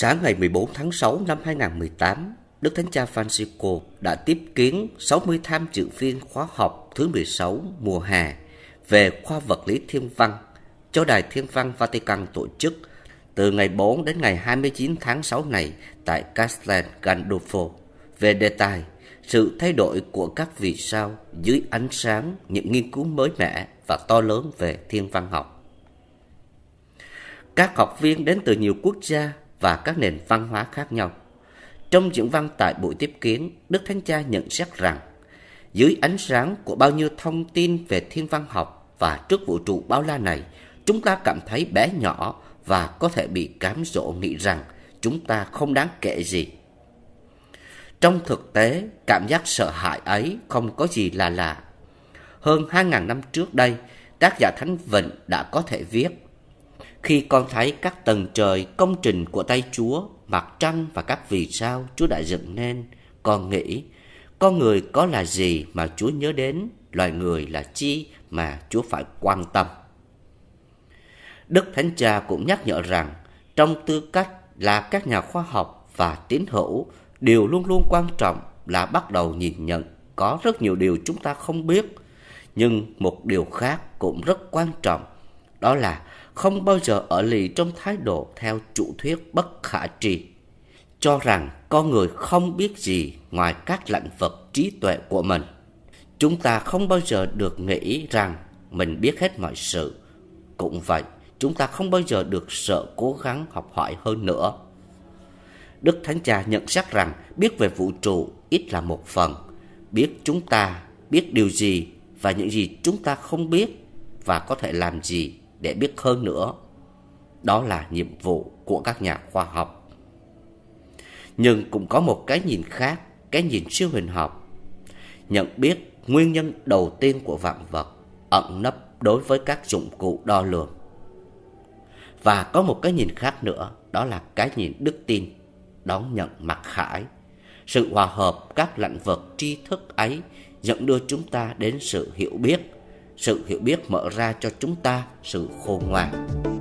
Sáng ngày 14 tháng 6 năm 2018, Đức Thánh Cha Francisco đã tiếp kiến 60 tham dự viên khóa học thứ 16 mùa hè về khoa vật lý thiên văn cho Đài Thiên văn Vatican tổ chức từ ngày 4 đến ngày 29 tháng 6 này tại Castel Gandolfo về đề tài sự thay đổi của các vì sao dưới ánh sáng những nghiên cứu mới mẻ và to lớn về thiên văn học. Các học viên đến từ nhiều quốc gia và các nền văn hóa khác nhau. Trong diễn văn tại buổi tiếp kiến, Đức Thánh Cha nhận xét rằng, dưới ánh sáng của bao nhiêu thông tin về thiên văn học và trước vũ trụ bao la này, chúng ta cảm thấy bé nhỏ và có thể bị cám dỗ nghĩ rằng chúng ta không đáng kể gì. Trong thực tế, cảm giác sợ hãi ấy không có gì là lạ. Hơn 2.000 năm trước đây, tác giả Thánh Vịnh đã có thể viết khi con thấy các tầng trời công trình của tay Chúa, mặt trăng và các vì sao Chúa đã dựng nên, con nghĩ, con người có là gì mà Chúa nhớ đến, loài người là chi mà Chúa phải quan tâm. Đức Thánh Cha cũng nhắc nhở rằng, trong tư cách là các nhà khoa học và tín hữu, điều luôn luôn quan trọng là bắt đầu nhìn nhận có rất nhiều điều chúng ta không biết, nhưng một điều khác cũng rất quan trọng, đó là không bao giờ ở lì trong thái độ theo chủ thuyết bất khả trì, cho rằng con người không biết gì ngoài các lãnh vực trí tuệ của mình. Chúng ta không bao giờ được nghĩ rằng mình biết hết mọi sự. Cũng vậy, chúng ta không bao giờ được sợ cố gắng học hỏi hơn nữa. Đức Thánh Cha nhận xét rằng biết về vũ trụ ít là một phần, biết chúng ta biết điều gì và những gì chúng ta không biết và có thể làm gì để biết hơn nữa. Đó là nhiệm vụ của các nhà khoa học. Nhưng cũng có một cái nhìn khác, cái nhìn siêu hình học. Nhận biết nguyên nhân đầu tiên của vạn vật ẩn nấp đối với các dụng cụ đo lường. Và có một cái nhìn khác nữa, đó là cái nhìn đức tin, đón nhận mặc khải. Sự hòa hợp các lĩnh vực tri thức ấy dẫn đưa chúng ta đến sự hiểu biết sự hiểu biết mở ra cho chúng ta sự khôn ngoan